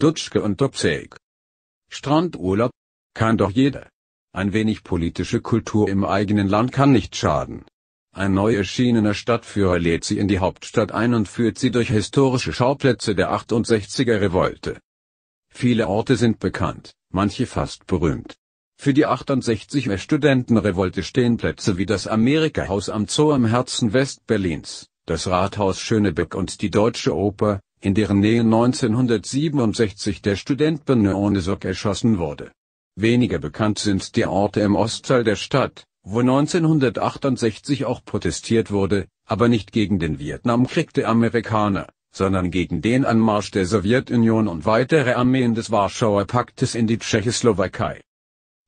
Dutschke und Dopsek. Strandurlaub? Kann doch jeder. Ein wenig politische Kultur im eigenen Land kann nicht schaden. Ein neu erschienener Stadtführer lädt sie in die Hauptstadt ein und führt sie durch historische Schauplätze der 68er Revolte. Viele Orte sind bekannt, manche fast berühmt. Für die 68er Studentenrevolte stehen Plätze wie das Amerika-Haus am Zoo im Herzen Westberlins, das Rathaus Schönebeck und die Deutsche Oper, in deren Nähe 1967 der Student Benoît Nesock erschossen wurde. Weniger bekannt sind die Orte im Ostteil der Stadt, wo 1968 auch protestiert wurde, aber nicht gegen den Vietnamkrieg der Amerikaner, sondern gegen den Anmarsch der Sowjetunion und weitere Armeen des Warschauer Paktes in die Tschechoslowakei.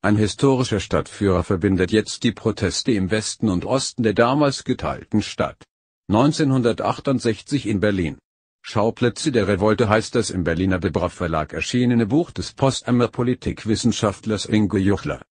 Ein historischer Stadtführer verbindet jetzt die Proteste im Westen und Osten der damals geteilten Stadt. 1968 in Berlin. Schauplätze der Revolte heißt das im Berliner Bebra Verlag erschienene Buch des Postammer Politikwissenschaftlers Ingo Juchler.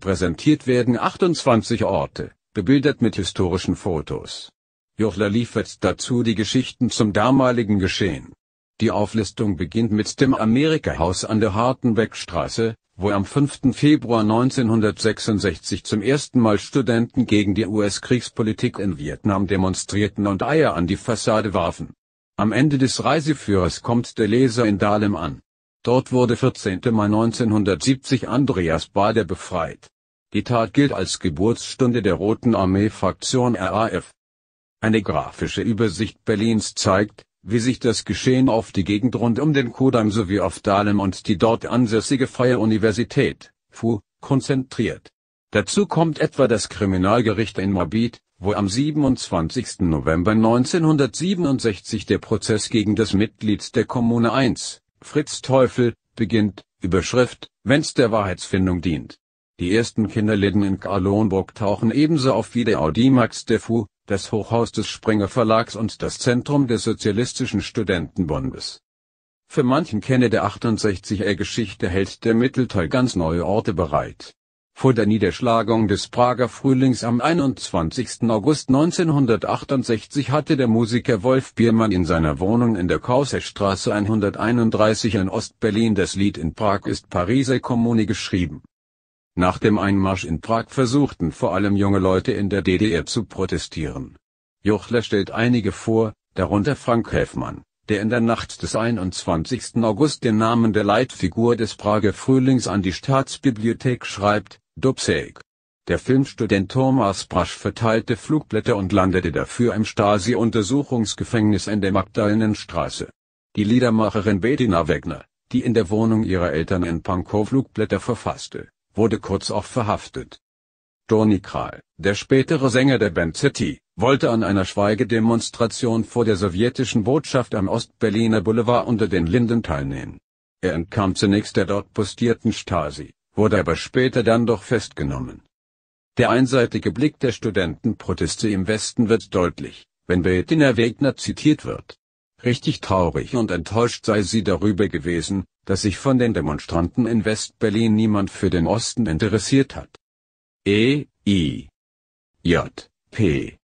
Präsentiert werden 28 Orte, bebildert mit historischen Fotos. Juchler liefert dazu die Geschichten zum damaligen Geschehen. Die Auflistung beginnt mit dem Amerika-Haus an der Hartenbeckstraße, wo am 5. Februar 1966 zum ersten Mal Studenten gegen die US-Kriegspolitik in Vietnam demonstrierten und Eier an die Fassade warfen. Am Ende des Reiseführers kommt der Leser in Dahlem an. Dort wurde 14. Mai 1970 Andreas Bader befreit. Die Tat gilt als Geburtsstunde der Roten Armee-Fraktion RAF. Eine grafische Übersicht Berlins zeigt, wie sich das Geschehen auf die Gegend rund um den Kudamm sowie auf Dahlem und die dort ansässige Freie Universität, FU, konzentriert. Dazu kommt etwa das Kriminalgericht in Mabit, wo am 27. November 1967 der Prozess gegen das Mitglied der Kommune 1, Fritz Teufel, beginnt, Überschrift, wenn's der Wahrheitsfindung dient. Die ersten Kinderläden in Karlonburg tauchen ebenso auf wie der Audimax der FU, das Hochhaus des Springer Verlags und das Zentrum des Sozialistischen Studentenbundes. Für manchen Kenner der 68er Geschichte hält der Mittelteil ganz neue Orte bereit vor der Niederschlagung des Prager Frühlings am 21. August 1968 hatte der Musiker Wolf Biermann in seiner Wohnung in der Kauserstraße 131 in Ostberlin das Lied In Prag ist Pariser Kommune geschrieben. Nach dem Einmarsch in Prag versuchten vor allem junge Leute in der DDR zu protestieren. Jochler stellt einige vor, darunter Frank Helfmann, der in der Nacht des 21. August den Namen der Leitfigur des Prager Frühlings an die Staatsbibliothek schreibt, Dubček. Der Filmstudent Thomas Brasch verteilte Flugblätter und landete dafür im Stasi-Untersuchungsgefängnis in der Magdalenenstraße. Die Liedermacherin Bettina Wegner, die in der Wohnung ihrer Eltern in Pankow Flugblätter verfasste, wurde kurz auch verhaftet. Donny Kral, der spätere Sänger der Band City, wollte an einer Schweigedemonstration vor der sowjetischen Botschaft am Ostberliner Boulevard unter den Linden teilnehmen. Er entkam zunächst der dort postierten Stasi, wurde aber später dann doch festgenommen. Der einseitige Blick der Studentenproteste im Westen wird deutlich, wenn Bettina Wegner zitiert wird. Richtig traurig und enttäuscht sei sie darüber gewesen, dass sich von den Demonstranten in West-Berlin niemand für den Osten interessiert hat. E. I. J. P.